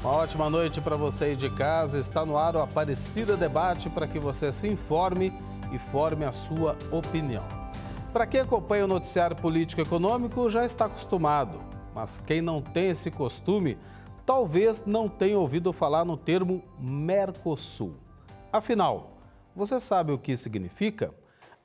Uma ótima noite para você aí de casa. Está no ar o Aparecida Debate para que você se informe e forme a sua opinião. Para quem acompanha o noticiário político econômico já está acostumado, mas quem não tem esse costume talvez não tenha ouvido falar no termo Mercosul. Afinal, você sabe o que significa?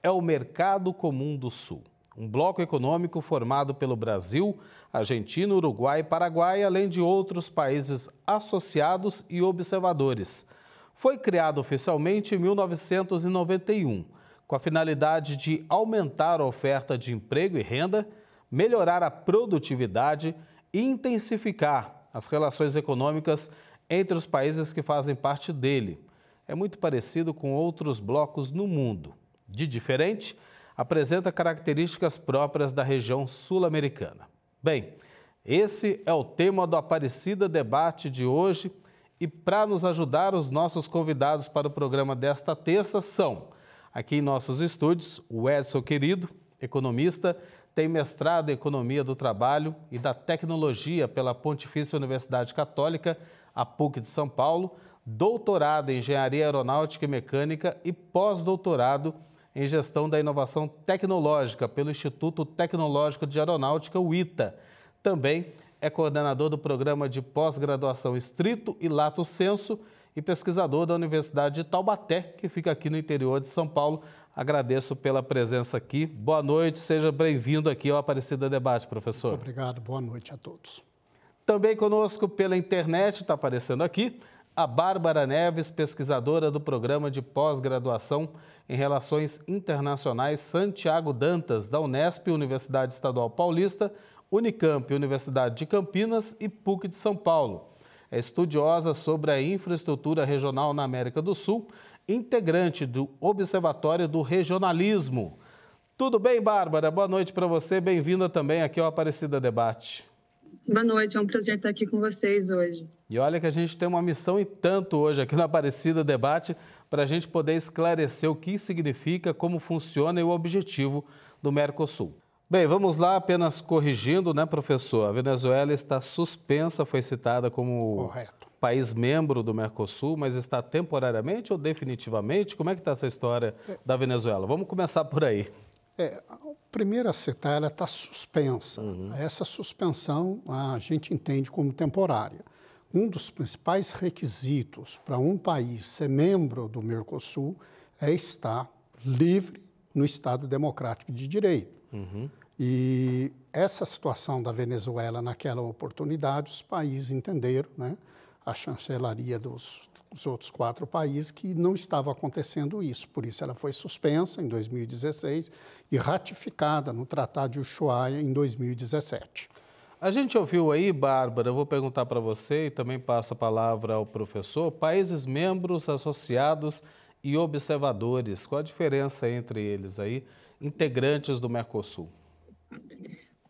É o Mercado Comum do Sul um bloco econômico formado pelo Brasil, Argentina, Uruguai e Paraguai, além de outros países associados e observadores. Foi criado oficialmente em 1991, com a finalidade de aumentar a oferta de emprego e renda, melhorar a produtividade e intensificar as relações econômicas entre os países que fazem parte dele. É muito parecido com outros blocos no mundo. De diferente, apresenta características próprias da região sul-americana. Bem, esse é o tema do Aparecida Debate de hoje e para nos ajudar, os nossos convidados para o programa desta terça são, aqui em nossos estúdios, o Edson Querido, economista, tem mestrado em Economia do Trabalho e da Tecnologia pela Pontifícia Universidade Católica, a PUC de São Paulo, doutorado em Engenharia Aeronáutica e Mecânica e pós-doutorado em em Gestão da Inovação Tecnológica pelo Instituto Tecnológico de Aeronáutica, o ITA. Também é coordenador do programa de pós-graduação Estrito e Lato Senso e pesquisador da Universidade de Taubaté, que fica aqui no interior de São Paulo. Agradeço pela presença aqui. Boa noite, seja bem-vindo aqui ao Aparecida Debate, professor. Muito obrigado, boa noite a todos. Também conosco pela internet, está aparecendo aqui, a Bárbara Neves, pesquisadora do Programa de Pós-Graduação em Relações Internacionais Santiago Dantas, da Unesp, Universidade Estadual Paulista, Unicamp, Universidade de Campinas e PUC de São Paulo. É estudiosa sobre a infraestrutura regional na América do Sul, integrante do Observatório do Regionalismo. Tudo bem, Bárbara? Boa noite para você. Bem-vinda também aqui ao Aparecida Debate. Boa noite, é um prazer estar aqui com vocês hoje. E olha que a gente tem uma missão e tanto hoje aqui no Aparecida Debate para a gente poder esclarecer o que significa, como funciona e o objetivo do Mercosul. Bem, vamos lá, apenas corrigindo, né, professor? A Venezuela está suspensa, foi citada como Correto. país membro do Mercosul, mas está temporariamente ou definitivamente? Como é que está essa história é. da Venezuela? Vamos começar por aí. É, a primeira ela está suspensa. Uhum. Essa suspensão a gente entende como temporária. Um dos principais requisitos para um país ser membro do Mercosul é estar livre no Estado Democrático de Direito. Uhum. E essa situação da Venezuela, naquela oportunidade, os países entenderam, né? a chancelaria dos os outros quatro países que não estava acontecendo isso. Por isso, ela foi suspensa em 2016 e ratificada no Tratado de Ushuaia em 2017. A gente ouviu aí, Bárbara, eu vou perguntar para você e também passo a palavra ao professor, países membros associados e observadores. Qual a diferença entre eles aí, integrantes do Mercosul?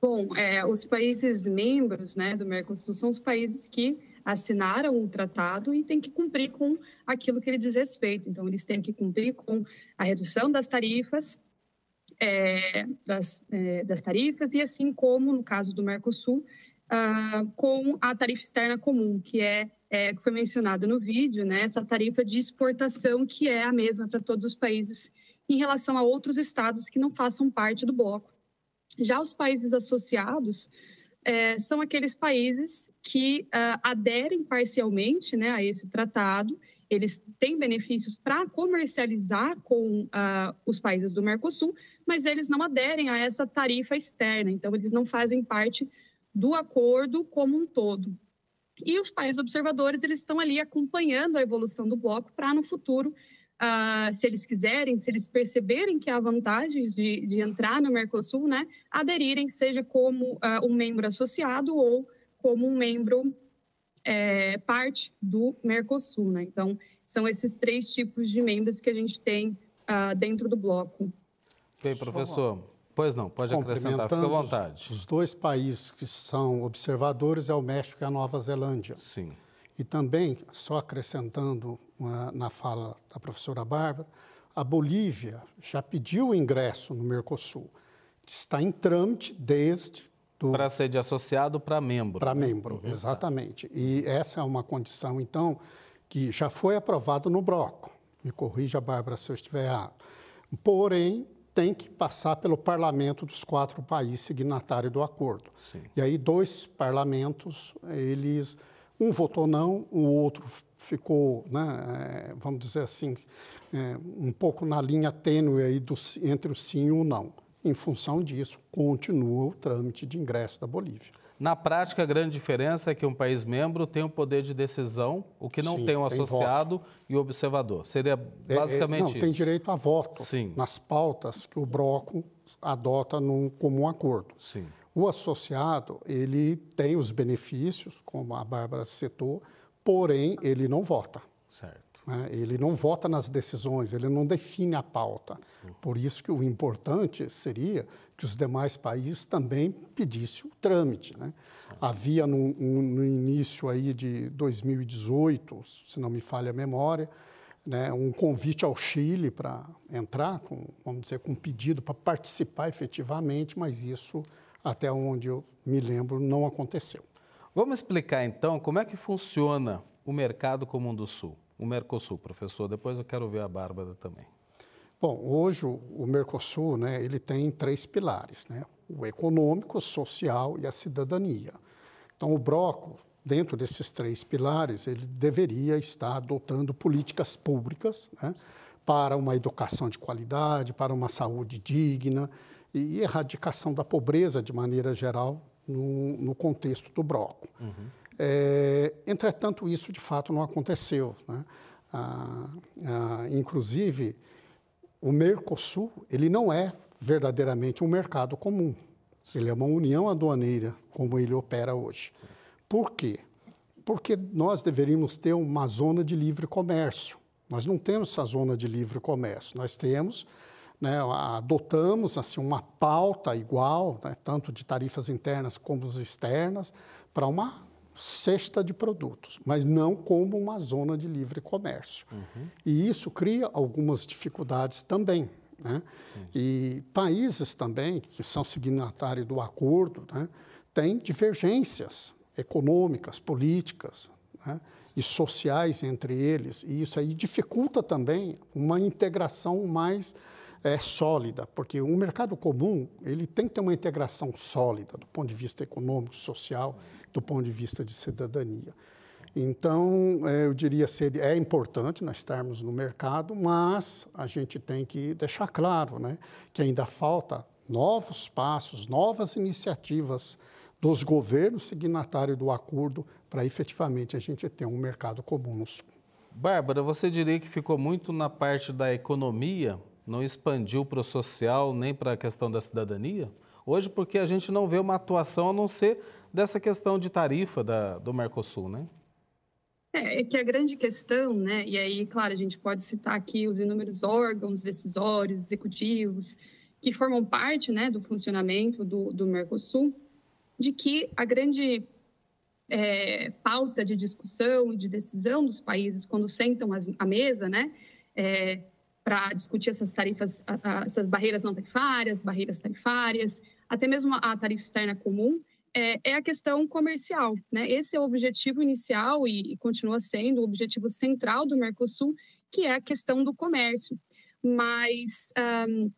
Bom, é, os países membros né, do Mercosul são os países que assinaram o tratado e têm que cumprir com aquilo que ele diz respeito. Então, eles têm que cumprir com a redução das tarifas, é, das, é, das tarifas, e assim como no caso do Mercosul, ah, com a tarifa externa comum, que é, é que foi mencionada no vídeo, né, essa tarifa de exportação que é a mesma para todos os países em relação a outros estados que não façam parte do bloco. Já os países associados, é, são aqueles países que uh, aderem parcialmente né, a esse tratado, eles têm benefícios para comercializar com uh, os países do Mercosul, mas eles não aderem a essa tarifa externa, então eles não fazem parte do acordo como um todo. E os países observadores eles estão ali acompanhando a evolução do bloco para no futuro uh, se eles quiserem, se eles perceberem que há vantagens de, de entrar no Mercosul, né, aderirem, seja como uh, um membro associado ou como um membro é, parte do Mercosul. Né? Então, são esses três tipos de membros que a gente tem uh, dentro do bloco. Ok, professor. Pois não, pode acrescentar, fica à vontade. Os, os dois países que são observadores é o México e a Nova Zelândia. Sim. E também, só acrescentando uma, na fala da professora Bárbara, a Bolívia já pediu o ingresso no Mercosul. Está em trâmite desde. Do... Para ser de associado para membro. Para né? membro, né? exatamente. E essa é uma condição, então, que já foi aprovado no bloco. Me corrija, Bárbara, se eu estiver errado. Porém, tem que passar pelo parlamento dos quatro países signatários do acordo. Sim. E aí, dois parlamentos, eles um votou não, o outro ficou, né, é, vamos dizer assim, é, um pouco na linha tênue aí do, entre o sim e o não. Em função disso, continua o trâmite de ingresso da Bolívia. Na prática, a grande diferença é que um país membro tem o um poder de decisão, o que não Sim, tem o um associado e o observador. Seria basicamente é, é, não, isso. Tem direito a voto Sim. nas pautas que o broco adota num comum acordo. Sim. O associado, ele tem os benefícios, como a Bárbara citou, porém ele não vota. Certo. Né? Ele não vota nas decisões, ele não define a pauta. Por isso que o importante seria que os demais países também pedissem o trâmite. Né? Havia no, no, início aí de 2018, se não me falha a memória, né, um convite ao Chile para entrar, com, vamos dizer, com um pedido para participar efetivamente, mas isso até onde eu me lembro, não aconteceu. Vamos explicar então como é que funciona o mercado comum do Sul, o Mercosul, professor. Depois eu quero ver a Bárbara também. Bom, hoje o Mercosul, né, ele tem três pilares, né? O econômico, o social e a cidadania. Então o bloco, dentro desses três pilares, ele deveria estar adotando políticas públicas, né, para uma educação de qualidade, para uma saúde digna, e erradicação da pobreza de maneira geral no, no contexto do bloco. Uhum. É, entretanto, isso de fato não aconteceu. Né? Ah, ah, inclusive, o Mercosul ele não é verdadeiramente um mercado comum. Ele é uma união aduaneira, como ele opera hoje. Por quê? Porque nós deveríamos ter uma zona de livre comércio. Nós não temos essa zona de livre comércio. Nós temos né, adotamos assim uma pauta igual, né, tanto de tarifas internas como externas, para uma cesta de produtos, mas não como uma zona de livre comércio. Uhum. E isso cria algumas dificuldades também. Né? E países também, que são signatários do acordo, né, têm divergências econômicas, políticas né, e sociais entre eles, e isso aí dificulta também uma integração mais é sólida, porque um mercado comum ele tem que ter uma integração sólida do ponto de vista econômico, social, do ponto de vista de cidadania. Então, é, eu diria que é importante nós estarmos no mercado, mas a gente tem que deixar claro né, que ainda falta novos passos, novas iniciativas dos governos signatários do acordo para efetivamente a gente ter um mercado comum no Sul. Bárbara, você diria que ficou muito na parte da economia, não expandiu para o social nem para a questão da cidadania? Hoje, porque a gente não vê uma atuação a não ser dessa questão de tarifa da, do Mercosul, né? É, é, que a grande questão, né? E aí, claro, a gente pode citar aqui os inúmeros órgãos decisórios, executivos, que formam parte né, do funcionamento do, do Mercosul, de que a grande é, pauta de discussão e de decisão dos países quando sentam as, a mesa, né? É, para discutir essas tarifas, essas barreiras não tarifárias, barreiras tarifárias, até mesmo a tarifa externa comum, é, é a questão comercial. Né? Esse é o objetivo inicial e, continua sendo o objetivo central do Mercosul, que é a questão do comércio. Mas um,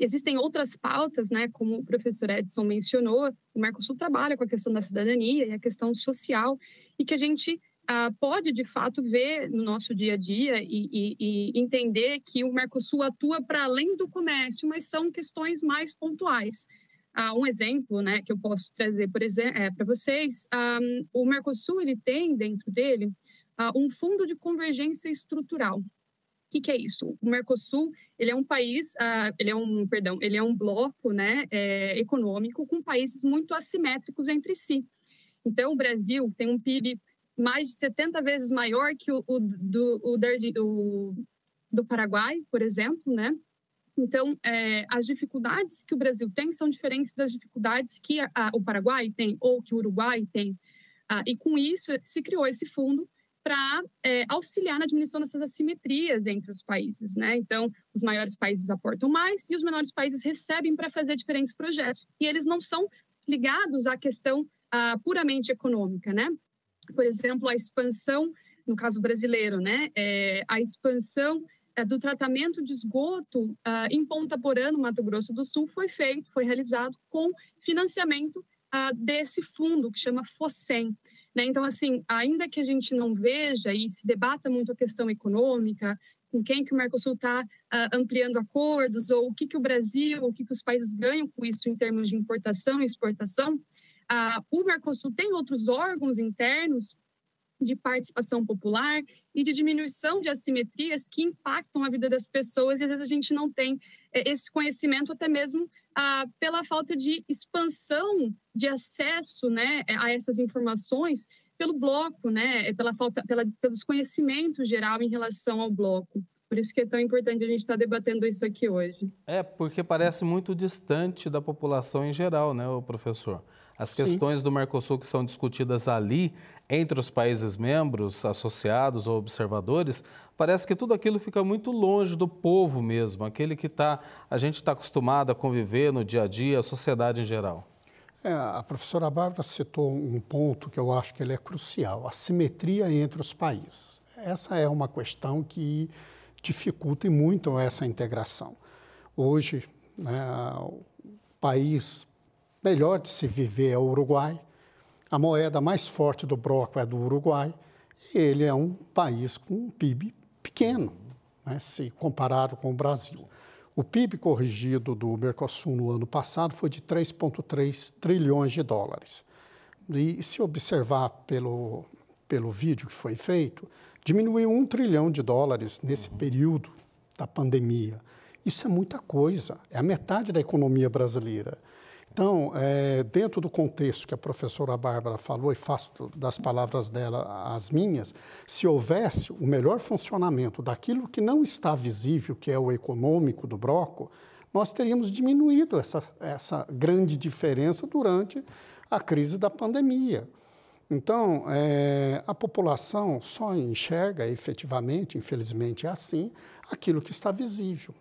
existem outras pautas, né? como o professor Edson mencionou, o Mercosul trabalha com a questão da cidadania e a questão social, e que a gente ah, pode de fato ver no nosso dia a dia e, e, e entender que o Mercosul atua para além do comércio, mas são questões mais pontuais. Ah, um exemplo né, que eu posso trazer é, para vocês, ah, o Mercosul ele tem dentro dele ah, um fundo de convergência estrutural. O que, que, é isso? O Mercosul ele é um país, ah, ele é um perdão, ele é um bloco né, é, econômico com países muito assimétricos entre si. Então, o Brasil tem um PIB mais de 70 vezes maior que o, o do, o, do, do Paraguai, por exemplo, né? Então, é, as dificuldades que o Brasil tem são diferentes das dificuldades que a, a, o Paraguai tem ou que o Uruguai tem. Ah, e com isso se criou esse fundo para é, auxiliar na diminuição dessas assimetrias entre os países, né? Então, os maiores países aportam mais e os menores países recebem para fazer diferentes projetos. E eles não são ligados à questão ah, puramente econômica, né? por exemplo, a expansão, no caso brasileiro, né, é, a expansão é, do tratamento de esgoto ah, em Ponta Porã, no Mato Grosso do Sul, foi feito, foi realizado com financiamento ah, desse fundo que chama FOSEM. Né. Então, assim, ainda que a gente não veja e se debata muito a questão econômica, com quem que o Mercosul está ah, ampliando acordos, ou o que, que o Brasil, ou o que, que os países ganham com isso em termos de importação e exportação, a o Mercosul tem outros órgãos internos de participação popular e de diminuição de assimetrias que impactam a vida das pessoas e às vezes a gente não tem é, esse conhecimento até mesmo ah, pela falta de expansão de acesso né, a essas informações pelo bloco, né, é, pela falta, pela, pelo desconhecimento geral em relação ao bloco. Por isso que é tão importante a gente estar tá debatendo isso aqui hoje. É, porque parece muito distante da população em geral, né, professor? As questões Sim. do Mercosul que são discutidas ali, entre os países membros, associados ou observadores, parece que tudo aquilo fica muito longe do povo mesmo, aquele que tá, a gente está acostumado a conviver no dia a dia, a sociedade em geral. É, a professora Bárbara citou um ponto que eu acho que ele é crucial, a simetria entre os países. Essa é uma questão que dificulta muito essa integração. Hoje, né, o país melhor de se viver é o Uruguai. A moeda mais forte do bloco é do Uruguai. E ele é um país com um PIB pequeno, né, se comparado com o Brasil. O PIB corrigido do Mercosul no ano passado foi de 3,3 trilhões de dólares. E se observar pelo, pelo vídeo que foi feito, diminuiu um trilhão de dólares nesse período da pandemia. Isso é muita coisa, é a metade da economia brasileira. Então, é, dentro do contexto que a professora Bárbara falou, e faço das palavras dela as minhas, se houvesse o melhor funcionamento daquilo que não está visível, que é o econômico do broco, nós teríamos diminuído essa, essa grande diferença durante a crise da pandemia. Então, é, a população só enxerga efetivamente, infelizmente é assim, aquilo que está visível.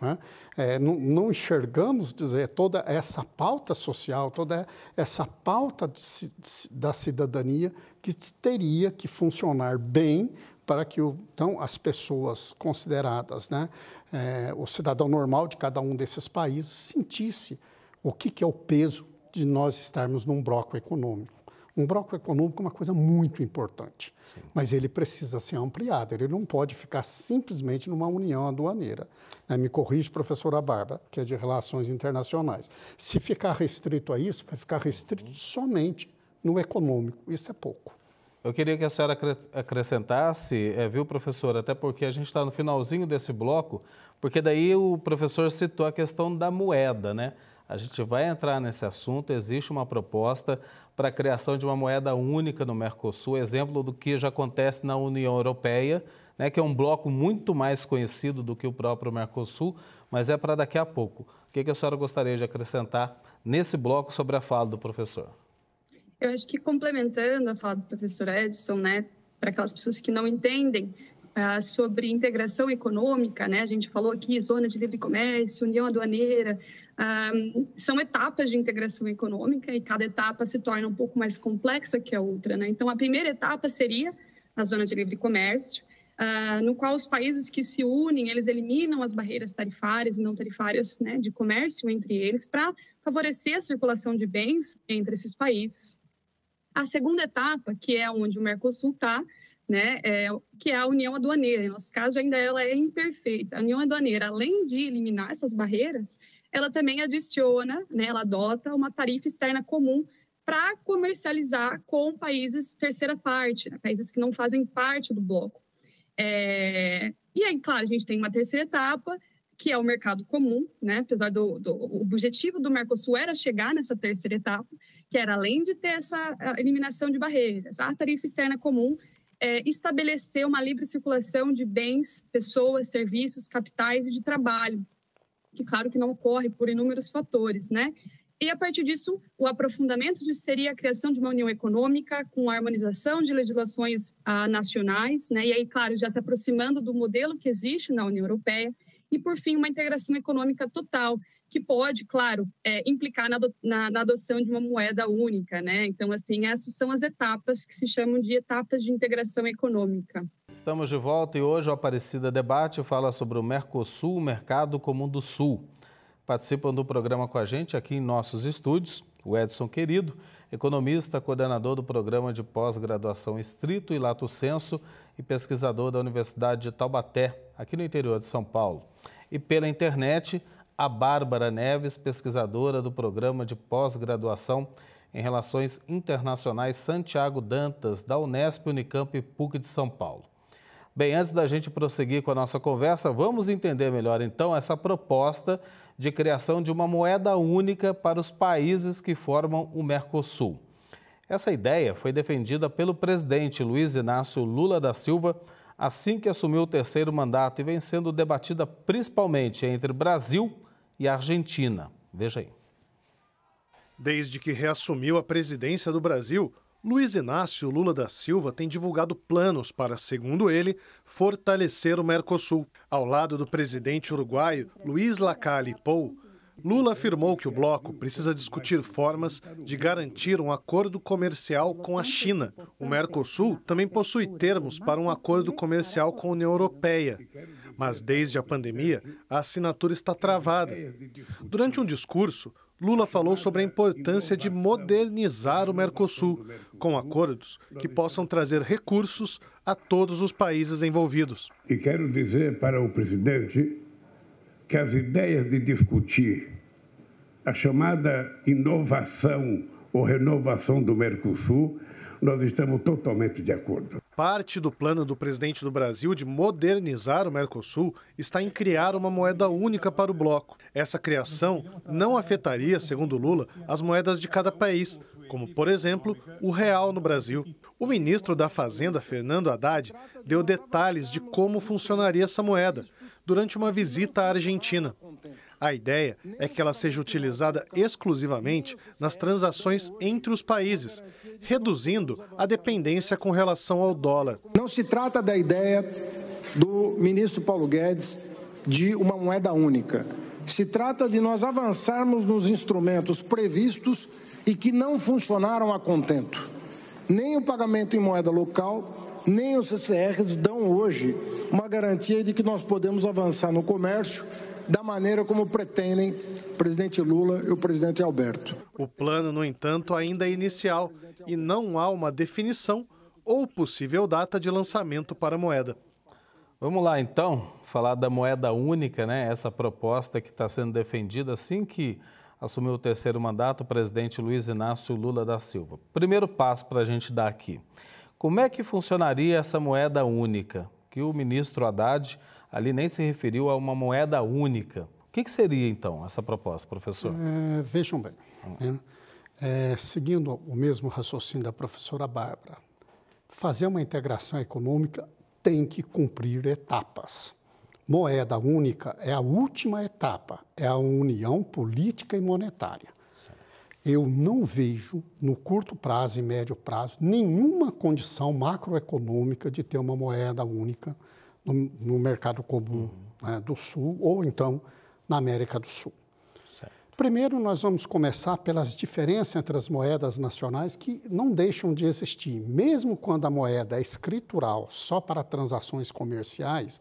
Né? É, não, não, enxergamos dizer toda essa pauta social, toda essa pauta de, de, da cidadania que teria que funcionar bem para que o, então as pessoas consideradas, né, é, o cidadão normal de cada um desses países sentisse o que, que é o peso de nós estarmos num bloco econômico. Um bloco econômico é uma coisa muito importante, Sim. mas ele precisa ser ampliado, ele não pode ficar simplesmente numa união aduaneira. Né? Me corrige, professora Bárbara, que é de Relações Internacionais. Se ficar restrito a isso, vai ficar restrito uhum. somente no econômico, isso é pouco. Eu queria que a senhora acrescentasse, é, viu, professor, até porque a gente está no finalzinho desse bloco, porque daí o professor citou a questão da moeda, né? A gente vai entrar nesse assunto. Existe uma proposta para a criação de uma moeda única no Mercosul, exemplo do que já acontece na União Europeia, né, que é um bloco muito mais conhecido do que o próprio Mercosul, mas é para daqui a pouco. O que, que a senhora gostaria de acrescentar nesse bloco sobre a fala do professor? Eu acho que complementando a fala do professor Edson, né, para aquelas pessoas que não entendem, ah, sobre integração econômica, né? A gente falou aqui zona de livre comércio, união aduaneira, um, são etapas de integração econômica e cada etapa se torna um pouco mais complexa que a outra. Né? Então, a primeira etapa seria a zona de livre comércio, uh, no qual os países que se unem, eles eliminam as barreiras tarifárias e não tarifárias né, de comércio entre eles para favorecer a circulação de bens entre esses países. A segunda etapa, que é onde o Mercosul está, né, é, que é a união aduaneira. Em nosso caso, ainda ela é imperfeita. A união aduaneira, além de eliminar essas barreiras, ela também adiciona, né, ela adota uma tarifa externa comum para comercializar com países terceira parte, né, países que não fazem parte do bloco. É... E aí, claro, a gente tem uma terceira etapa, que é o mercado comum, né? apesar do, do objetivo do Mercosul era chegar nessa terceira etapa, que era além de ter essa eliminação de barreiras, a tarifa externa comum é, estabelecer uma livre circulação de bens, pessoas, serviços, capitais e de trabalho que claro que não ocorre por inúmeros fatores, né? E a partir disso, o aprofundamento disso seria a criação de uma união econômica com a harmonização de legislações ah, nacionais, né? E aí, claro, já se aproximando do modelo que existe na União Europeia e por fim uma integração econômica total que pode, claro, é, implicar na, na, na, adoção de uma moeda única, né? Então, assim, essas são as etapas que se chamam de etapas de integração econômica. Estamos de volta e hoje o Aparecida Debate fala sobre o Mercosul, o Mercado Comum do Sul. Participam do programa com a gente aqui em nossos estúdios, o Edson Querido, economista, coordenador do programa de pós-graduação estrito e lato senso e pesquisador da Universidade de Taubaté, aqui no interior de São Paulo. E pela internet, a Bárbara Neves, pesquisadora do Programa de Pós-Graduação em Relações Internacionais Santiago Dantas, da Unesp, Unicamp e PUC de São Paulo. Bem, antes da gente prosseguir com a nossa conversa, vamos entender melhor então essa proposta de criação de uma moeda única para os países que formam o Mercosul. Essa ideia foi defendida pelo presidente Luiz Inácio Lula da Silva assim que assumiu o terceiro mandato e vem sendo debatida principalmente entre Brasil, e a Argentina. Veja aí. Desde que reassumiu a presidência do Brasil, Luiz Inácio Lula da Silva tem divulgado planos para, segundo ele, fortalecer o Mercosul. Ao lado do presidente uruguaio Luiz Lacalle Pou, Lula afirmou que o bloco precisa discutir formas de garantir um acordo comercial com a China. O Mercosul também possui termos para um acordo comercial com a União Europeia. Mas desde a pandemia, a assinatura está travada. Durante um discurso, Lula falou sobre a importância de modernizar o Mercosul, com acordos que possam trazer recursos a todos os países envolvidos. E quero dizer para o presidente que as ideias de discutir a chamada inovação ou renovação do Mercosul nós estamos totalmente de acordo. Parte do plano do presidente do Brasil de modernizar o Mercosul está em criar uma moeda única para o bloco. Essa criação não afetaria, segundo Lula, as moedas de cada país, como, por exemplo, o real no Brasil. O ministro da Fazenda, Fernando Haddad, deu detalhes de como funcionaria essa moeda durante uma visita à Argentina. A ideia é que ela seja utilizada exclusivamente nas é, transações entre os países, reduzindo a dependência com relação ao dólar. Não se trata da ideia do ministro Paulo Guedes de uma moeda única. Se trata de nós avançarmos nos instrumentos previstos e que não funcionaram a contento. Nem o pagamento em moeda local, nem os CCRs dão hoje uma garantia de que nós podemos avançar no comércio da maneira como pretendem o presidente Lula e o presidente Alberto. O plano, no entanto, ainda é inicial e não há uma definição ou possível data de lançamento para a moeda. Vamos lá então falar da moeda única, né? Essa proposta que está sendo defendida assim que assumiu o terceiro mandato o presidente Luiz Inácio Lula da Silva. Primeiro passo para a gente dar aqui. Como é que funcionaria essa moeda única que o ministro Haddad ali nem se referiu a uma moeda única. O que, que seria, então, essa proposta, professor? É, vejam bem, né? é, seguindo o mesmo raciocínio da professora Bárbara, fazer uma integração econômica tem que cumprir etapas. Moeda única é a última etapa, é a união política e monetária. Eu não vejo, no curto prazo e médio prazo, nenhuma condição macroeconômica de ter uma moeda única no, no mercado comum uhum. né, do Sul ou então na América do Sul. Certo. Primeiro, nós vamos começar pelas diferenças entre as moedas nacionais que não deixam de existir. Mesmo quando a moeda é escritural só para transações comerciais,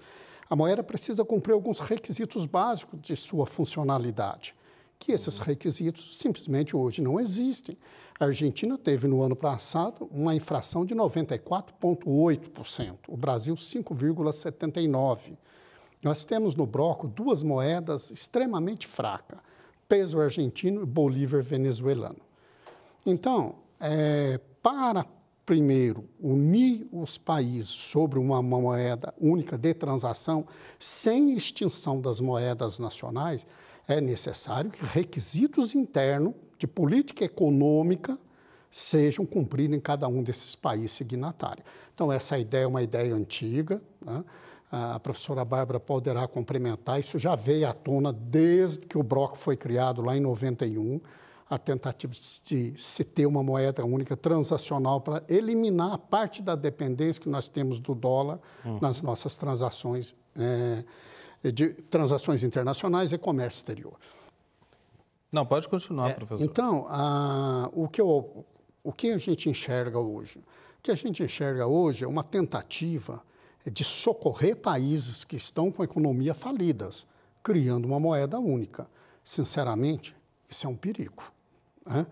a moeda precisa cumprir alguns requisitos básicos de sua funcionalidade, que esses requisitos simplesmente hoje não existem. A Argentina teve no ano passado uma infração de 94,8%, o Brasil 5,79%. Nós temos no bloco duas moedas extremamente fracas, peso argentino e bolívar venezuelano. Então, é, para primeiro unir os países sobre uma moeda única de transação, sem extinção das moedas nacionais, é necessário que requisitos internos de política econômica sejam cumpridos em cada um desses países signatários. Então, essa ideia é uma ideia antiga. Né? A professora Bárbara poderá complementar. Isso já veio à tona desde que o bloco foi criado lá em 91, a tentativa de se ter uma moeda única transacional para eliminar parte da dependência que nós temos do dólar hum. nas nossas transações é, eh, de transações internacionais e comércio exterior. Não, pode continuar, é, professor. Então, a, o, que eu, o que a gente enxerga hoje? O que a gente enxerga hoje é uma tentativa de socorrer países que estão com a economia falidas, criando uma moeda única. Sinceramente, isso é um perigo. Né?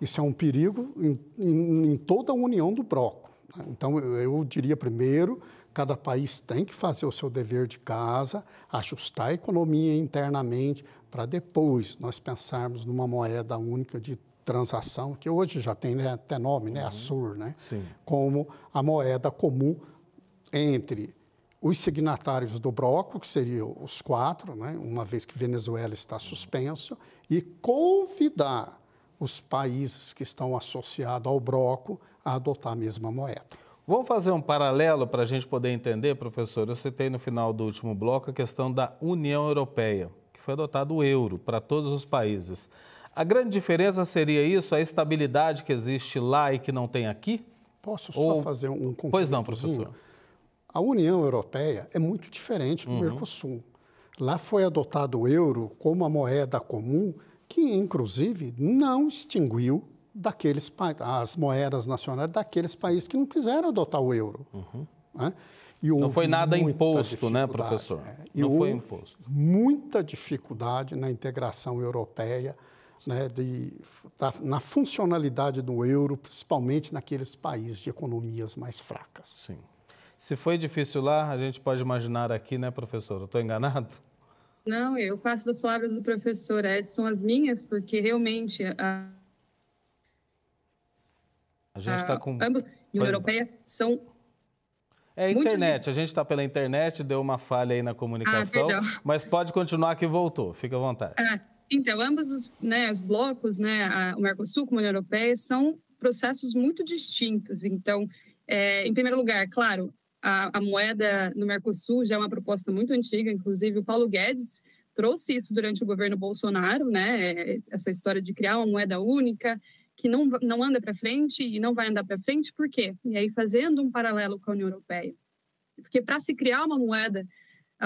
Isso é um perigo em, em, em toda a união do bloco. Né? Então, eu diria primeiro Cada país tem que fazer o seu dever de casa, ajustar a economia internamente, para depois nós pensarmos numa moeda única de transação, que hoje já tem né, até nome, né, uhum. a SUR, né, como a moeda comum entre os signatários do bloco, que seriam os quatro, né, uma vez que Venezuela está uhum. suspenso, e convidar os países que estão associados ao bloco a adotar a mesma moeda. Vamos fazer um paralelo para a gente poder entender, professor. Eu citei no final do último bloco a questão da União Europeia, que foi adotado o euro para todos os países. A grande diferença seria isso, a estabilidade que existe lá e que não tem aqui? Posso só Ou... fazer um concurso? Pois não, professor. A União Europeia é muito diferente do uhum. Mercosul. Lá foi adotado o euro como a moeda comum, que inclusive não extinguiu daqueles as moedas nacionais daqueles países que não quiseram adotar o euro. Uhum. Né? né é, não foi nada imposto, né, professor? Né? não foi imposto. Muita dificuldade na integração europeia, né, de, da, na funcionalidade do euro, principalmente naqueles países de economias mais fracas. Sim. Se foi difícil lá, a gente pode imaginar aqui, né, professor? Estou enganado? Não, eu faço das palavras do professor Edson as minhas, porque realmente a a gente está ah, com. Ambos, União Europeia, são é a internet, a gente está pela internet, deu uma falha aí na comunicação, ah, mas pode continuar que voltou, fica à vontade. Ah, então, ambos os, né, os blocos, né, a, o Mercosul com a União Europeia, são processos muito distintos. Então, é, em primeiro lugar, claro, a, a, moeda no Mercosul já é uma proposta muito antiga, inclusive o Paulo Guedes trouxe isso durante o governo Bolsonaro, né, é, essa história de criar uma moeda única, que não, não anda para frente e não vai andar para frente, por quê? E aí, fazendo um paralelo com a União Europeia. Porque para se criar uma moeda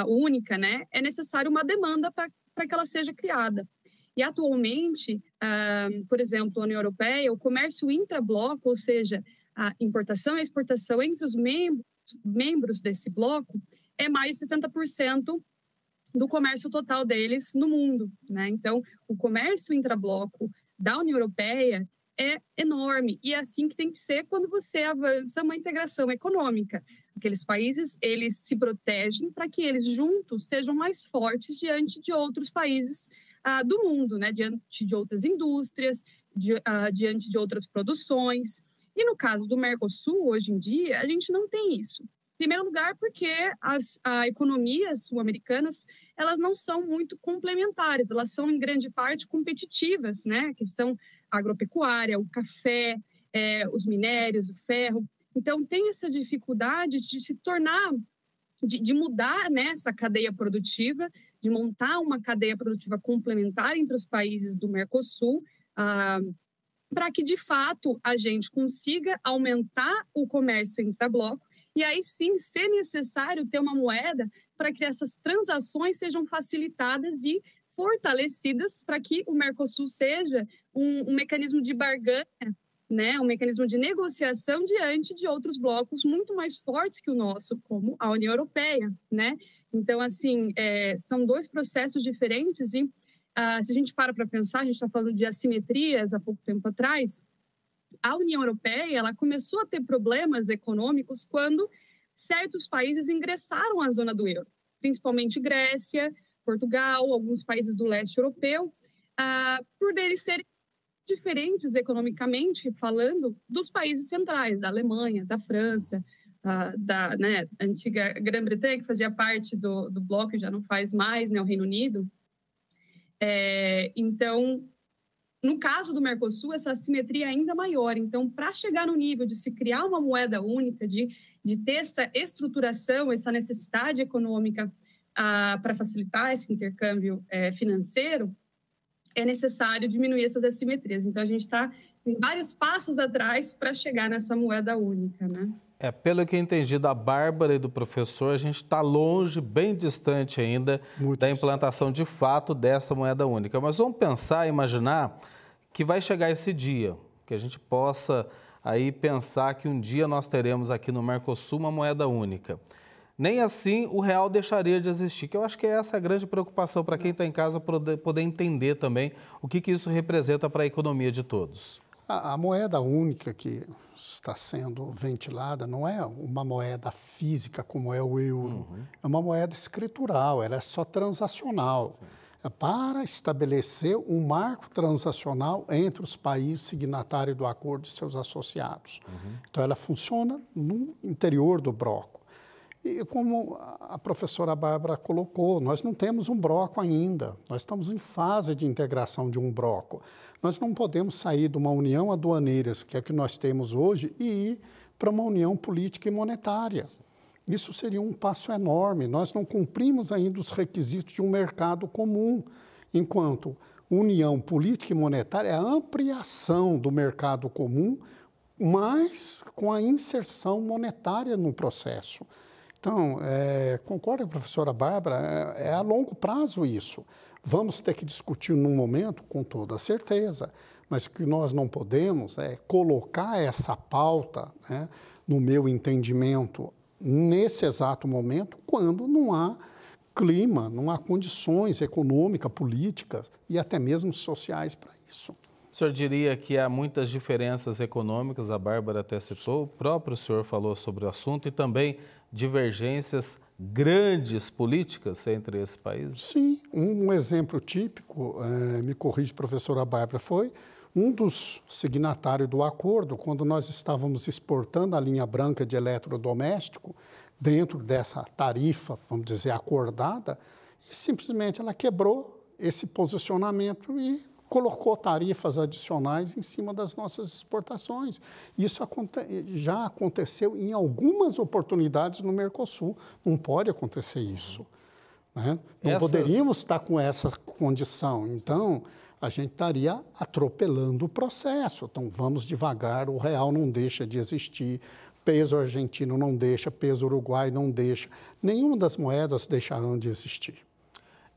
única, né, é necessário uma demanda para que ela seja criada. E atualmente, uh, por exemplo, a União Europeia, o comércio intra-bloco, ou seja, a importação e a exportação entre os membros, membros desse bloco, é mais 60% do comércio total deles no mundo. Né? Então, o comércio intra-bloco da União Europeia é enorme e é assim que tem que ser quando você avança uma integração econômica. Aqueles países, eles se protegem para que eles juntos sejam mais fortes diante de outros países ah, do mundo, né? diante de outras indústrias, di, ah, diante de outras produções. E no caso do Mercosul, hoje em dia, a gente não tem isso. Em primeiro lugar, porque as economias sul-americanas elas não são muito complementares, elas são em grande parte competitivas, né? A questão agropecuária, o café, é, os minérios, o ferro. Então, tem essa dificuldade de se tornar, de, de mudar né, essa cadeia produtiva, de montar uma cadeia produtiva complementar entre os países do Mercosul, ah, para que, de fato, a gente consiga aumentar o comércio intra-bloco e aí sim, se necessário, ter uma moeda para que essas transações sejam facilitadas e fortalecidas para que o Mercosul seja um, um mecanismo de barganha, né, um mecanismo de negociação diante de outros blocos muito mais fortes que o nosso, como a União Europeia, né? Então, assim, é, são dois processos diferentes e ah, se a gente para para pensar, a gente está falando de assimetrias há pouco tempo atrás. A União Europeia ela começou a ter problemas econômicos quando certos países ingressaram à zona do euro, principalmente Grécia, Portugal, alguns países do leste europeu, ah, por eles serem diferentes economicamente falando dos países centrais, da Alemanha, da França, ah, da né, antiga Grã-Bretanha, que fazia parte do, do bloco e já não faz mais, né, o Reino Unido. É, então, no caso do Mercosul, essa assimetria é ainda maior. Então, para chegar no nível de se criar uma moeda única, de, de ter essa estruturação, essa necessidade econômica ah, para facilitar esse intercâmbio é, financeiro, é necessário diminuir essas assimetrias. Então, a gente está vários passos atrás para chegar nessa moeda única, né? É, pelo que entendi da Bárbara e do professor, a gente está longe, bem distante ainda, Muito da implantação de fato dessa moeda única. Mas vamos pensar, imaginar que vai chegar esse dia, que a gente possa aí pensar que um dia nós teremos aqui no Mercosul uma moeda única nem assim o real deixaria de existir. Que eu acho que essa é a grande preocupação para quem está em casa poder entender também o que, que isso representa para a economia de todos. A, a moeda única que está sendo ventilada não é uma moeda física como é o euro, uhum. é uma moeda escritural, ela é só transacional. É para estabelecer um marco transacional entre os países signatários do acordo e seus associados. Uhum. Então, ela funciona no interior do bloco. E como a professora Bárbara colocou, nós não temos um broco ainda, nós estamos em fase de integração de um broco. Nós não podemos sair de uma união aduaneira, que é o que nós temos hoje, e ir para uma união política e monetária. Isso seria um passo enorme. Nós não cumprimos ainda os requisitos de um mercado comum, enquanto união política e monetária é a ampliação do mercado comum, mas com a inserção monetária no processo. Então, é, concordo com a professora Bárbara, é, é a longo prazo isso. Vamos ter que discutir num momento, com toda certeza, mas o que nós não podemos é colocar essa pauta, né, no meu entendimento, nesse exato momento, quando não há clima, não há condições econômicas, políticas e até mesmo sociais para isso. O senhor diria que há muitas diferenças econômicas, a Bárbara até citou, o próprio senhor falou sobre o assunto, e também divergências grandes políticas entre esses países? Sim, um, exemplo típico, é, me corrige professora Bárbara, foi um dos signatários do acordo, quando nós estávamos exportando a linha branca de eletrodoméstico, dentro dessa tarifa, vamos dizer, acordada, e simplesmente ela quebrou esse posicionamento e colocou tarifas adicionais em cima das nossas exportações. Isso já aconteceu em algumas oportunidades no Mercosul. Não pode acontecer isso. Né? Não Essas... poderíamos estar com essa condição. Então, a gente estaria atropelando o processo. Então, vamos devagar, o real não deixa de existir, peso argentino não deixa, peso uruguai não deixa. Nenhuma das moedas deixarão de existir.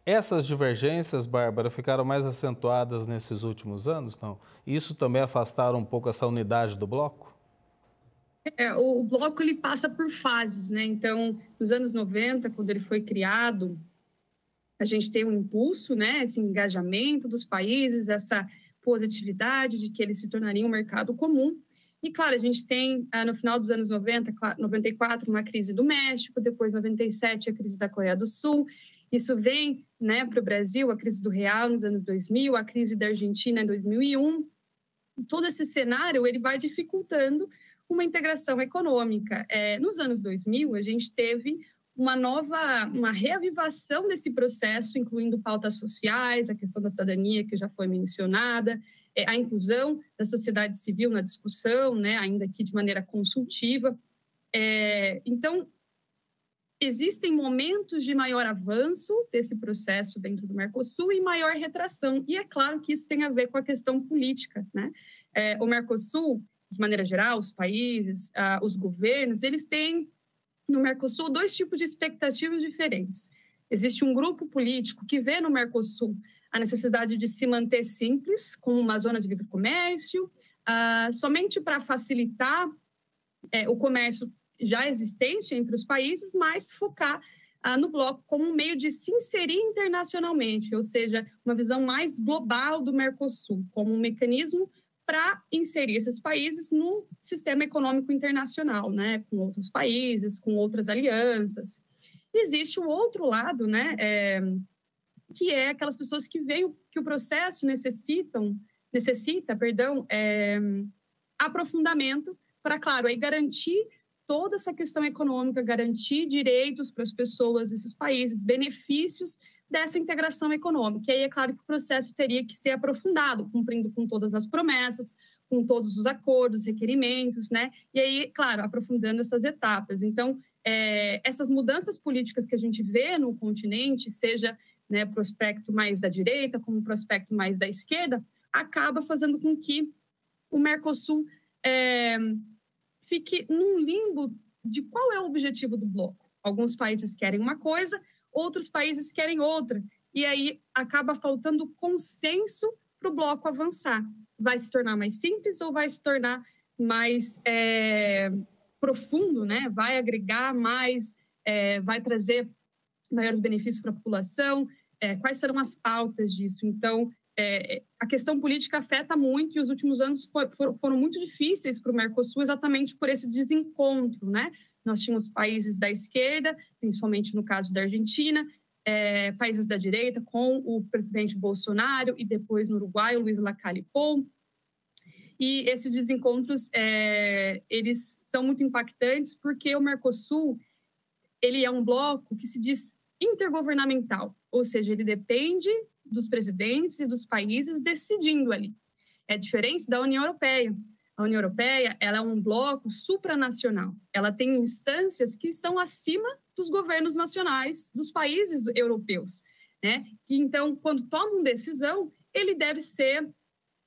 Essas divergências, Bárbara, ficaram mais acentuadas nesses últimos anos, não? Isso também afastaram um pouco essa unidade do bloco? É, o bloco ele passa por fases, né? Então, nos anos 90, quando ele foi criado, a gente tem um impulso, né? Esse engajamento dos países, essa positividade de que ele se tornaria um mercado comum. E, claro, a gente tem, ah, no final dos anos 90, 94, uma crise do México, depois, 97, a crise da Coreia do Sul. Isso vem né, para o Brasil, a crise do real nos anos 2000, a crise da Argentina em 2001. Todo esse cenário ele vai dificultando uma integração econômica. É, nos anos 2000, a gente teve uma nova, uma reavivação desse processo, incluindo pautas sociais, a questão da cidadania que já foi mencionada, é, a inclusão da sociedade civil na discussão, né, ainda que de maneira consultiva. É, então, existem momentos de maior avanço desse processo dentro do Mercosul e maior retração. E é claro que isso tem a ver com a questão política. Né? É, o Mercosul, de maneira geral, os países, ah, os governos, eles têm no Mercosul dois tipos de expectativas diferentes. Existe um grupo político que vê no Mercosul a necessidade de se manter simples, como uma zona de livre comércio, ah, somente para facilitar é, o comércio já existente entre os países, mas focar ah, no bloco como um meio de se inserir internacionalmente, ou seja, uma visão mais global do Mercosul, como um mecanismo para inserir esses países no sistema econômico internacional, né, com outros países, com outras alianças. Existe o outro lado, né, é, que é aquelas pessoas que veem que o processo necessitam, necessita, perdão, é, aprofundamento para, claro, aí garantir toda essa questão econômica, garantir direitos para as pessoas nesses países, benefícios dessa integração econômica. E aí é claro que o processo teria que ser aprofundado, cumprindo com todas as promessas, com todos os acordos, requerimentos, né? E aí, claro, aprofundando essas etapas. Então, é, essas mudanças políticas que a gente vê no continente, seja né, prospecto mais da direita, como prospecto mais da esquerda, acaba fazendo com que o Mercosul é, fique num limbo de qual é o objetivo do bloco. Alguns países querem uma coisa, outros países querem outra, e aí acaba faltando consenso para o bloco avançar. Vai se tornar mais simples ou vai se tornar mais é, profundo, né? Vai agregar mais, é, vai trazer maiores benefícios para a população. É, quais serão as pautas disso? Então, é, a questão política afeta muito e os últimos anos foi, for, foram muito difíceis para o Mercosul exatamente por esse desencontro, né? Nós tínhamos países da esquerda, principalmente no caso da Argentina, é, países da direita com o presidente Bolsonaro e depois no Uruguai o Luiz Lacalle Pou. E esses desencontros, é, eles são muito impactantes porque o Mercosul, ele é um bloco que se diz intergovernamental, ou seja, ele depende dos presidentes e dos países decidindo ali. É diferente da União Europeia. A União Europeia ela é um bloco supranacional. Ela tem instâncias que estão acima dos governos nacionais dos países europeus, né? Que então, quando toma uma decisão, ele deve ser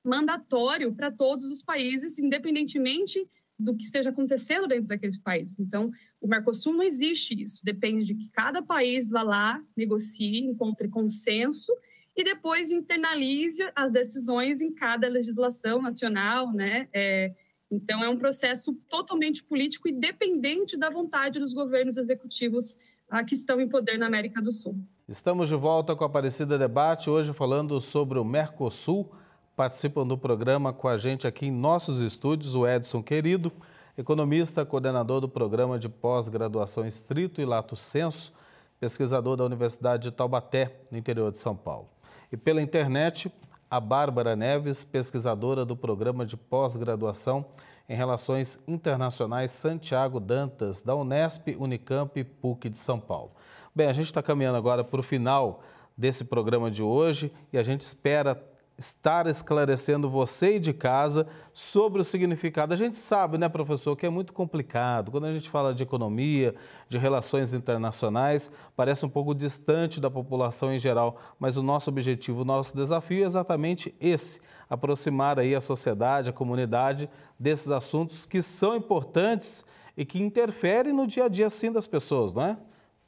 mandatório para todos os países, independentemente do que esteja acontecendo dentro daqueles países. Então, o Mercosul não existe isso. Depende de que cada país vá lá, negocie, encontre consenso e depois internalize as decisões em cada legislação nacional, né? É, então, é um processo totalmente político e dependente da vontade dos governos executivos ah, que estão em poder na América do Sul. Estamos de volta com a Aparecida Debate, hoje falando sobre o Mercosul. Participam do programa com a gente aqui em nossos estúdios o Edson Querido, economista, coordenador do programa de pós-graduação estrito e lato senso, pesquisador da Universidade de Taubaté, no interior de São Paulo. E pela internet, a Bárbara Neves, pesquisadora do programa de pós-graduação em Relações Internacionais Santiago Dantas, da Unesp, Unicamp e PUC de São Paulo. Bem, a gente está caminhando agora para o final desse programa de hoje e a gente espera estar esclarecendo você de casa sobre o significado. A gente sabe, né, professor, que é muito complicado. Quando a gente fala de economia, de relações internacionais, parece um pouco distante da população em geral, mas o nosso objetivo, o nosso desafio é exatamente esse: aproximar aí a sociedade, a comunidade desses assuntos que são importantes e que interferem no dia a dia sim das pessoas, não é?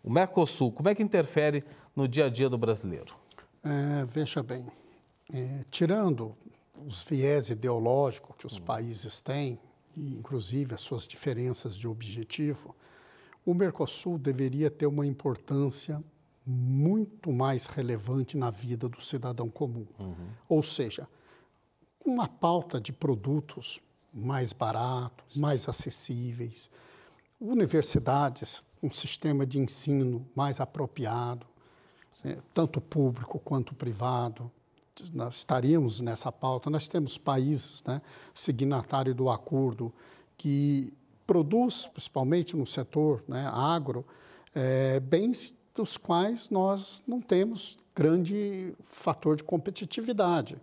O Mercosul, como é que interfere no dia a dia do brasileiro? É, veja bem, é, tirando os viés ideológicos que os uhum. países têm, e inclusive as suas diferenças de objetivo, o Mercosul deveria ter uma importância muito mais relevante na vida do cidadão comum. Uhum. Ou seja, uma pauta de produtos mais baratos, mais acessíveis, universidades, um sistema de ensino mais apropriado, né, tanto público quanto privado, nós estaríamos nessa pauta, nós temos países né, signatários do acordo que produz, principalmente no setor né, agro, é, bens dos quais nós não temos grande fator de competitividade.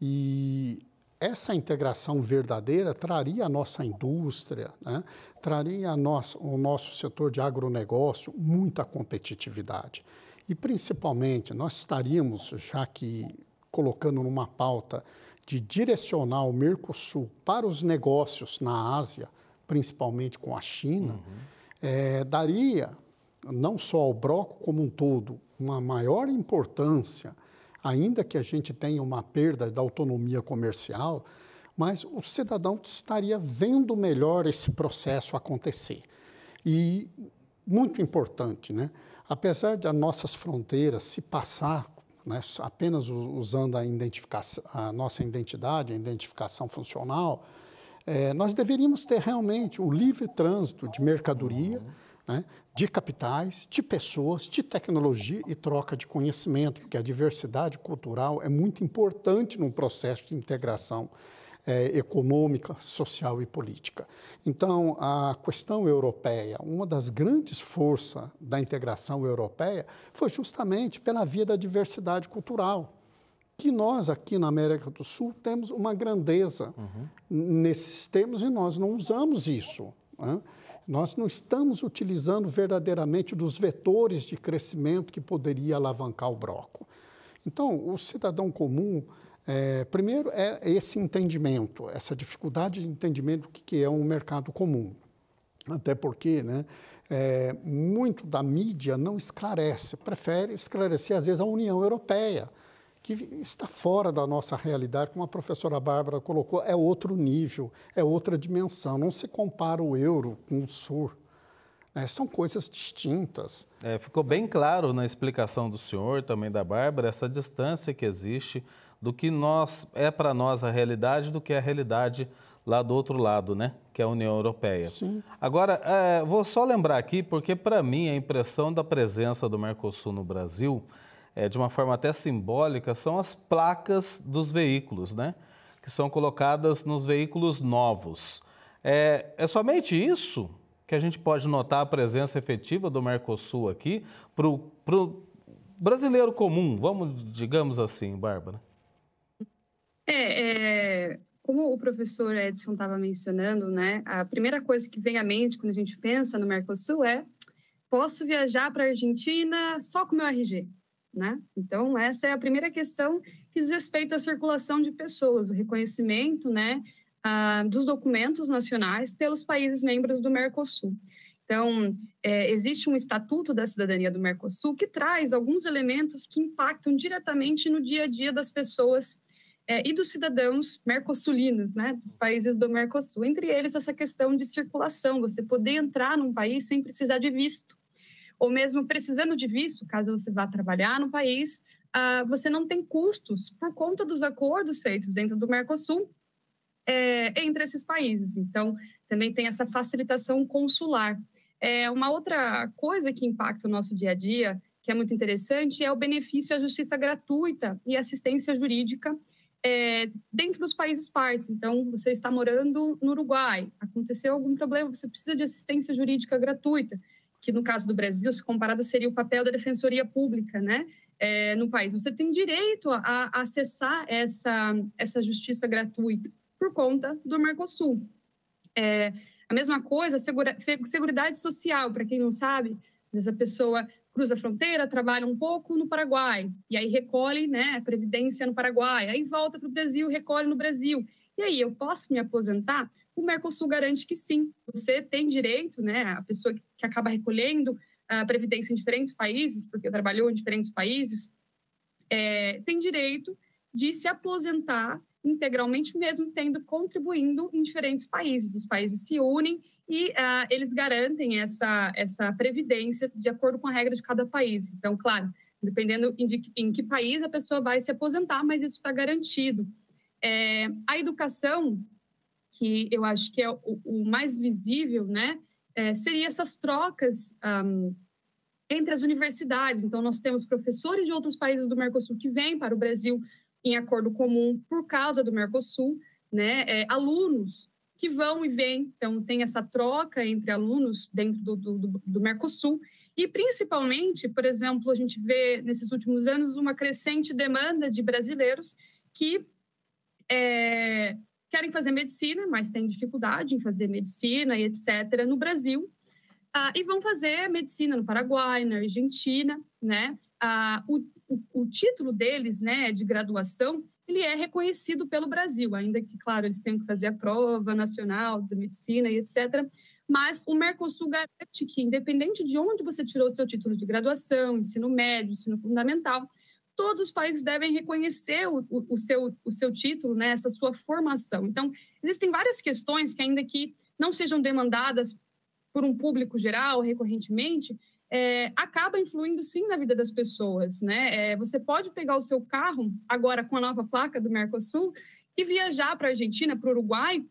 E essa integração verdadeira traria a nossa indústria, né, traria nossa, o nosso setor de agronegócio muita competitividade. E, principalmente, nós estaríamos, já que colocando numa pauta de direcionar o Mercosul para os negócios na Ásia, principalmente com a China, uhum. é, daria não só ao bloco como um todo uma maior importância, ainda que a gente tenha uma perda da autonomia comercial, mas o cidadão estaria vendo melhor esse processo acontecer. E muito importante, né? Apesar as nossas fronteiras se passar né, apenas usando a, a nossa identidade, a identificação funcional, é, nós deveríamos ter realmente o livre trânsito de mercadoria, uhum. né, de capitais, de pessoas, de tecnologia e troca de conhecimento, porque a diversidade cultural é muito importante no processo de integração é, econômica, social e política. Então, a questão europeia, uma das grandes forças da integração europeia foi justamente pela via da diversidade cultural, que nós aqui na América do Sul temos uma grandeza uhum. nesses termos e nós não usamos isso. Né? Nós não estamos utilizando verdadeiramente dos vetores de crescimento que poderia alavancar o broco. Então, o cidadão comum é, primeiro é esse entendimento, essa dificuldade de entendimento do que é um mercado comum. Até porque né, é, muito da mídia não esclarece, prefere esclarecer, às vezes, a União Europeia, que está fora da nossa realidade, como a professora Bárbara colocou, é outro nível, é outra dimensão. Não se compara o euro com o sur. É, são coisas distintas. É, ficou bem claro na explicação do senhor, também da Bárbara, essa distância que existe do que nós é para nós a realidade do que a realidade lá do outro lado, né? Que é a União Europeia. Sim. Agora, é, vou só lembrar aqui, porque para mim a impressão da presença do Mercosul no Brasil, é, de uma forma até simbólica, são as placas dos veículos, né? Que são colocadas nos veículos novos. É, é somente isso que a gente pode notar a presença efetiva do Mercosul aqui para o brasileiro comum, vamos digamos assim, Bárbara? É, é, como o professor Edson estava mencionando, né, a primeira coisa que vem à mente quando a gente pensa no Mercosul é posso viajar para a Argentina só com meu RG, né? Então essa é a primeira questão que diz respeito à circulação de pessoas, o reconhecimento, né, dos documentos nacionais pelos países membros do Mercosul. Então, é, existe um estatuto da cidadania do Mercosul que traz alguns elementos que impactam diretamente no dia a dia das pessoas é, e dos cidadãos mercosulinos, né, dos países do Mercosul. Entre eles, essa questão de circulação, você poder entrar num país sem precisar de visto, ou mesmo precisando de visto, caso você vá trabalhar no país, ah, você não tem custos por conta dos acordos feitos dentro do Mercosul é, entre esses países. Então, também tem essa facilitação consular. É, uma outra coisa que impacta o nosso dia a dia, que é muito interessante, é o benefício à justiça gratuita e assistência jurídica é, dentro dos países partes. Então, você está morando no Uruguai, aconteceu algum problema, você precisa de assistência jurídica gratuita, que no caso do Brasil, se comparado, seria o papel da defensoria pública, né? É, no país. Você tem direito a, a acessar essa, essa justiça gratuita por conta do Mercosul. É, a mesma coisa, segura, Seguridade Social, para quem não sabe, essa pessoa cruza a fronteira, trabalha um pouco no Paraguai, e aí recolhe né, previdência no Paraguai, aí volta para o Brasil, recolhe no Brasil. E aí, eu posso me aposentar? O Mercosul garante que sim. Você tem direito, né, a pessoa que acaba recolhendo a previdência em diferentes países, porque trabalhou em diferentes países, é, tem direito de se aposentar integralmente, mesmo tendo contribuindo em diferentes países. Os países se unem e uh, eles garantem essa, essa previdência de acordo com a regra de cada país. Então, claro, dependendo em, de, em que país a pessoa vai se aposentar, mas isso está garantido. É, a educação, que eu acho que é o, o mais visível, né, é, seria essas trocas um, entre as universidades. Então, nós temos professores de outros países do Mercosul que vêm para o Brasil em acordo comum por causa do Mercosul, né, é, alunos que vão e vêm. Então, tem essa troca entre alunos dentro do, do, do Mercosul. E, principalmente, por exemplo, a gente vê nesses últimos anos uma crescente demanda de brasileiros que é, querem fazer medicina, mas têm dificuldade em fazer medicina e etc. no Brasil. Ah, e vão fazer medicina no Paraguai, na Argentina, né? Ah, o, o, o título deles, né, de graduação, ele é reconhecido pelo Brasil, ainda que, claro, eles tenham que fazer a prova nacional da medicina e etc. Mas o Mercosul garante que, independente de onde você tirou seu título de graduação, ensino médio, ensino fundamental, todos os países devem reconhecer o, o, o seu, o seu título, né, essa sua formação. Então, existem várias questões que, ainda que não sejam demandadas por um público geral recorrentemente, é, acaba influindo sim na vida das pessoas, né? É, você pode pegar o seu carro agora com a nova placa do Mercosul e viajar para a Argentina, para o Uruguai,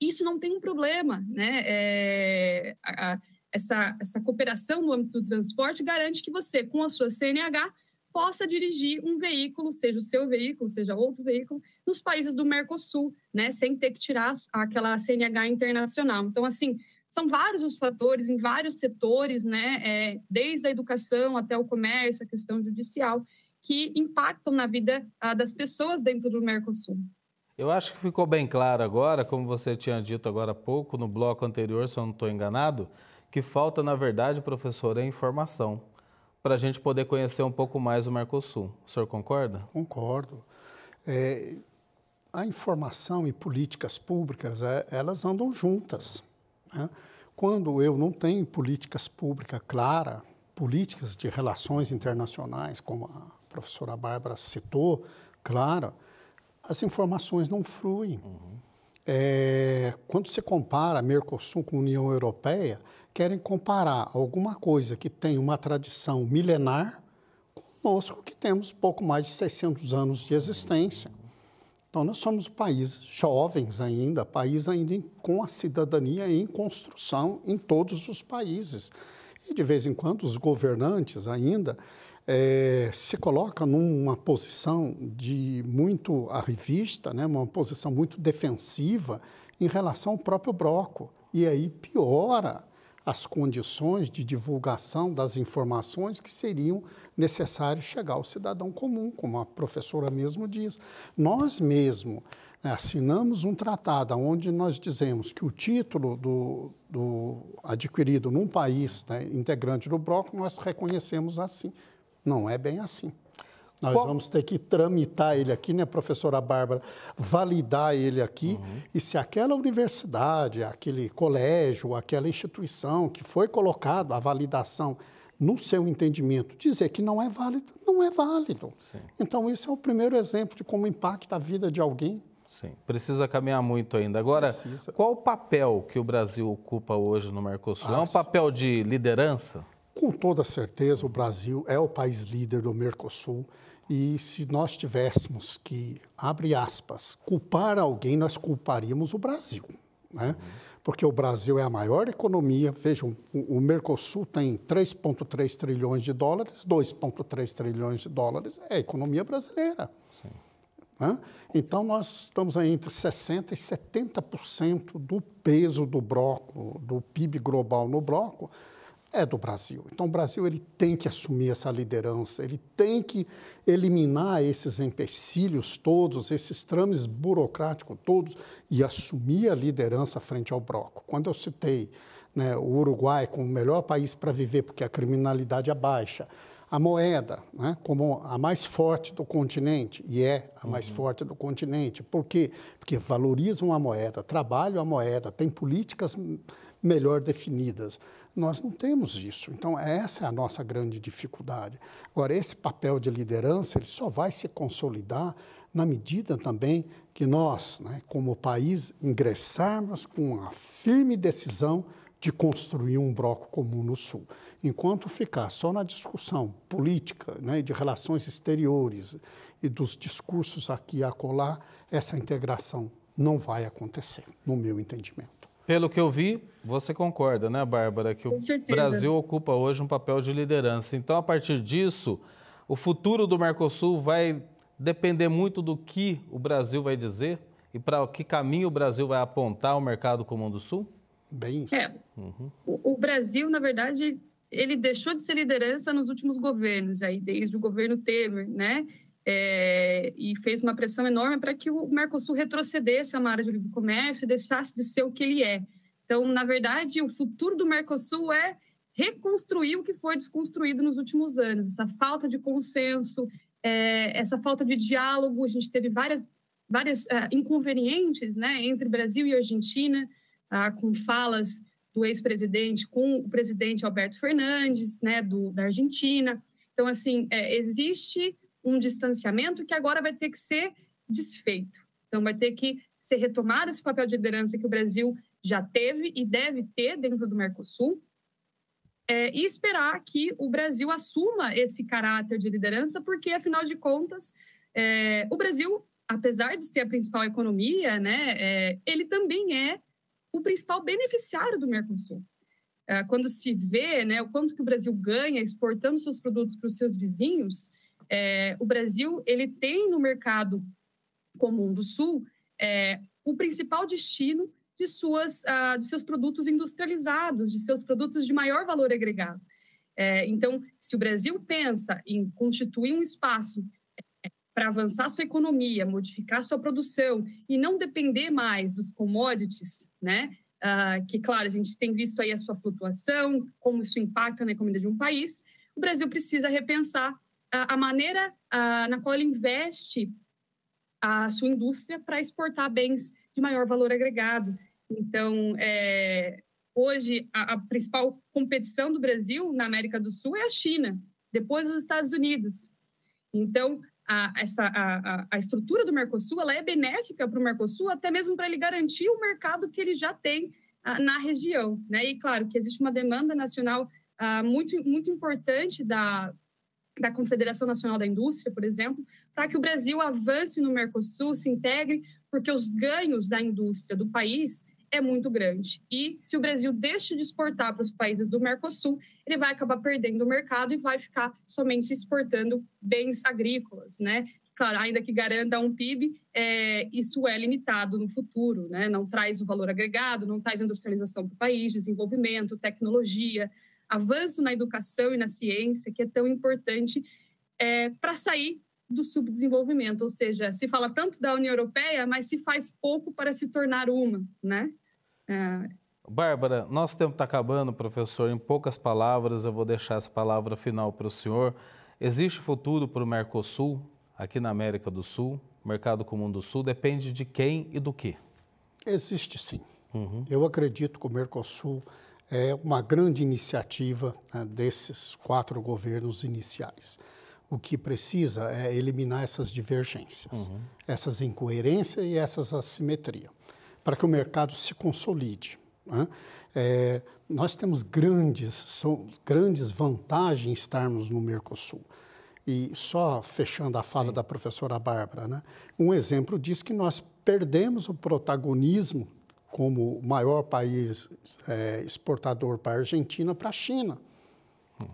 isso não tem um problema, né? É, a, a, essa, essa cooperação no âmbito do transporte garante que você, com a sua CNH, possa dirigir um veículo, seja o seu veículo, seja outro veículo, nos países do Mercosul, né, sem ter que tirar aquela CNH internacional. Então, assim, são vários os fatores em vários setores, né, é, desde a educação até o comércio, a questão judicial, que impactam na vida ah, das pessoas dentro do Mercosul. Eu acho que ficou bem claro agora, como você tinha dito agora há pouco, no bloco anterior, se eu não estou enganado, que falta, na verdade, professor, é informação para a gente poder conhecer um pouco mais o Mercosul. O senhor concorda? Concordo. É, a informação e políticas públicas, é, elas andam juntas. Né? Quando eu não tenho políticas públicas claras, políticas de relações internacionais, como a professora Bárbara citou, clara, as informações não fluem. Uhum. É, quando se compara Mercosul com União Europeia, querem comparar alguma coisa que tem uma tradição milenar conosco, que temos pouco mais de 600 anos de existência. Então, nós somos um país jovens ainda, país ainda em, com a cidadania em construção em todos os países. E, de vez em quando, os governantes ainda é, se colocam numa posição de muito à revista, né, uma posição muito defensiva em relação ao próprio bloco. E aí piora as condições de divulgação das informações que seriam necessárias chegar ao cidadão comum, como a professora mesmo diz. Nós mesmo né, assinamos um tratado onde nós dizemos que o título do, do adquirido num país né, integrante do bloco nós reconhecemos assim. Não é bem assim. Nós Qual... vamos ter que tramitar ele aqui, né, professora Bárbara? Validar ele aqui. Uhum. E se aquela universidade, aquele colégio, aquela instituição que foi colocado a validação no seu entendimento, dizer que não é válido, não é válido. Sim. Então, isso é o primeiro exemplo de como impacta a vida de alguém. Sim, precisa caminhar muito ainda. Agora, precisa. qual o papel que o Brasil ocupa hoje no Mercosul? Ah, é um papel de liderança? Com toda certeza, o Brasil é o país líder do Mercosul. E se nós tivéssemos que, abre aspas, culpar alguém, nós culparíamos o Brasil, né? Uhum. Porque o Brasil é a maior economia. Vejam, o, Mercosul tem 3,3 trilhões de dólares, 2,3 trilhões de dólares é a economia brasileira. Né? Então, nós estamos aí entre 60% e 70% do peso do bloco, do PIB global no bloco, é do Brasil. Então o Brasil ele tem que assumir essa liderança, ele tem que eliminar esses empecilhos todos, esses trames burocráticos todos e assumir a liderança frente ao bloco. Quando eu citei né, o Uruguai como o melhor país para viver porque a criminalidade é baixa, a moeda né, como a mais forte do continente, e é a mais uhum. forte do continente. Por quê? Porque valorizam a moeda, trabalham a moeda, têm políticas melhor definidas. Nós não temos isso. Então, essa é a nossa grande dificuldade. Agora, esse papel de liderança ele só vai se consolidar na medida também que nós, né, como país, ingressarmos com a firme decisão de construir um bloco comum no Sul. Enquanto ficar só na discussão política, né, de relações exteriores e dos discursos aqui e acolá, essa integração não vai acontecer, no meu entendimento. Pelo que eu vi, você concorda, né, Bárbara, que o Brasil ocupa hoje um papel de liderança. Então, a partir disso, o futuro do Mercosul vai depender muito do que o Brasil vai dizer e para que caminho o Brasil vai apontar o mercado comum do Sul? Bem É. Uhum. O, o Brasil, na verdade, ele deixou de ser liderança nos últimos governos, aí desde o governo Temer, né? é, e fez uma pressão enorme para que o Mercosul retrocedesse a área de livre comércio e deixasse de ser o que ele é. Então, na verdade, o futuro do Mercosul é reconstruir o que foi desconstruído nos últimos anos. Essa falta de consenso, é, essa falta de diálogo, a gente teve várias, várias uh, inconvenientes né, entre Brasil e Argentina, uh, com falas do ex-presidente com o presidente Alberto Fernandes, né, do, da Argentina. Então, assim, é, existe um distanciamento que agora vai ter que ser desfeito. Então, vai ter que ser retomado esse papel de liderança que o Brasil já teve e deve ter dentro do Mercosul, é, e esperar que o Brasil assuma esse caráter de liderança, porque, afinal de contas, é, o Brasil, apesar de ser a principal economia, né, é, ele também é o principal beneficiário do Mercosul. É, quando se vê né, o quanto que o Brasil ganha exportando seus produtos para os seus vizinhos, é, o Brasil ele tem no mercado comum do Sul é, o principal destino de, suas, uh, de seus produtos industrializados, de seus produtos de maior valor agregado. É, então, se o Brasil pensa em constituir um espaço é, para avançar sua economia, modificar sua produção e não depender mais dos commodities, né? Uh, que, claro, a gente tem visto aí a sua flutuação, como isso impacta na economia de um país, o Brasil precisa repensar a, maneira na qual ele investe a sua indústria para exportar bens de maior valor agregado. Então, é, hoje, a, a, principal competição do Brasil na América do Sul é a China, depois os Estados Unidos. Então, a, essa, a, a estrutura do Mercosul ela é benéfica para o Mercosul, até mesmo para ele garantir o mercado que ele já tem a, na região. Né? E claro que existe uma demanda nacional ah, muito, muito importante da, da Confederação Nacional da Indústria, por exemplo, para que o Brasil avance no Mercosul, se integre, porque os ganhos da indústria do país é muito grande. E se o Brasil deixa de exportar para os países do Mercosul, ele vai acabar perdendo o mercado e vai ficar somente exportando bens agrícolas, né? Claro, ainda que garanta um PIB, é, isso é limitado no futuro, né? Não traz o valor agregado, não traz industrialização para o país, desenvolvimento, tecnologia, avanço na educação e na ciência que é tão importante é, para sair do subdesenvolvimento, ou seja, se fala tanto da União Europeia, mas se faz pouco para se tornar uma, né? É... Bárbara, nosso tempo está acabando, professor. Em poucas palavras, eu vou deixar essa palavra final para o senhor. Existe futuro para o Mercosul aqui na América do Sul? Mercado Comum do Sul depende de quem e do que? Existe sim. Uhum. Eu acredito que o Mercosul é uma grande iniciativa né, desses quatro governos iniciais. O que precisa é eliminar essas divergências, uhum. essas incoerências e essas assimetrias, para que o mercado se consolide. Né? É, nós temos grandes, são grandes vantagens estarmos no Mercosul. E só fechando a fala Sim. da professora Bárbara, né? um exemplo diz é que nós perdemos o protagonismo como o maior país é, exportador para a Argentina, para a China,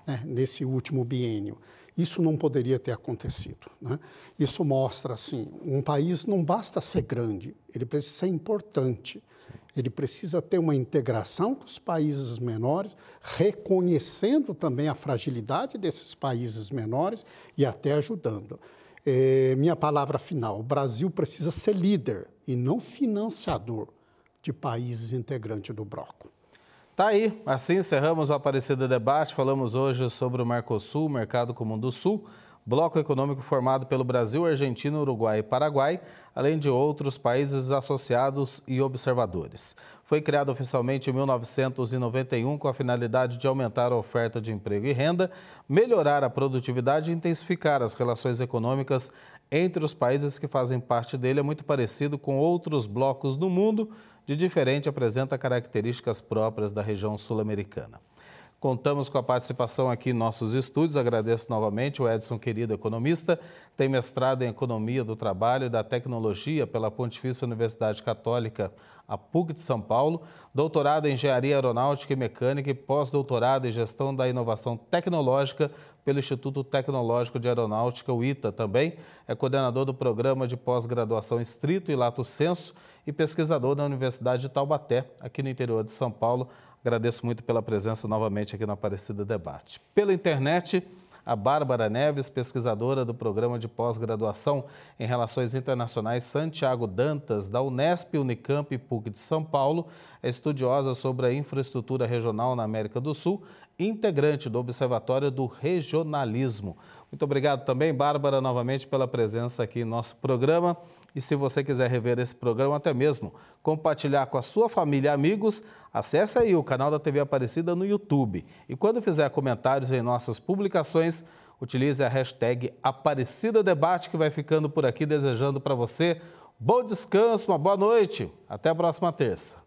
né, nesse último bienio. Isso não poderia ter acontecido. Né? Isso mostra, assim, um país não basta ser grande, ele precisa ser importante. Sim. Ele precisa ter uma integração com os países menores, reconhecendo também a fragilidade desses países menores e até ajudando. É, minha palavra final: o Brasil precisa ser líder e não financiador de países integrantes do bloco. Tá aí, assim encerramos o Aparecida Debate. Falamos hoje sobre o Mercosul, Mercado Comum do Sul, bloco econômico formado pelo Brasil, Argentina, Uruguai e Paraguai, além de outros países associados e observadores. Foi criado oficialmente em 1991 com a finalidade de aumentar a oferta de emprego e renda, melhorar a produtividade e intensificar as relações econômicas entre os países que fazem parte dele é muito parecido com outros blocos do mundo, de diferente apresenta características próprias da região sul-americana. Contamos com a participação aqui em nossos estúdios. Agradeço novamente o Edson Querido, economista. Tem mestrado em Economia do Trabalho e da Tecnologia pela Pontifícia Universidade Católica a PUC de São Paulo, doutorado em Engenharia Aeronáutica e Mecânica e pós-doutorado em Gestão da Inovação Tecnológica pelo Instituto Tecnológico de Aeronáutica, o ITA também. É coordenador do Programa de Pós-Graduação Estrito e Lato Senso e pesquisador da Universidade de Taubaté, aqui no interior de São Paulo. Agradeço muito pela presença novamente aqui no Aparecida Debate. Pela internet a Bárbara Neves, pesquisadora do Programa de Pós-Graduação em Relações Internacionais Santiago Dantas, da Unesp, Unicamp e PUC de São Paulo, é estudiosa sobre a infraestrutura regional na América do Sul, integrante do Observatório do Regionalismo. Muito obrigado também, Bárbara, novamente pela presença aqui em nosso programa. E se você quiser rever esse programa, até mesmo compartilhar com a sua família e amigos, acesse aí o canal da TV Aparecida no YouTube. E quando fizer comentários em nossas publicações, utilize a hashtag Aparecida Debate, que vai ficando por aqui, desejando para você bom descanso, uma boa noite. Até a próxima terça.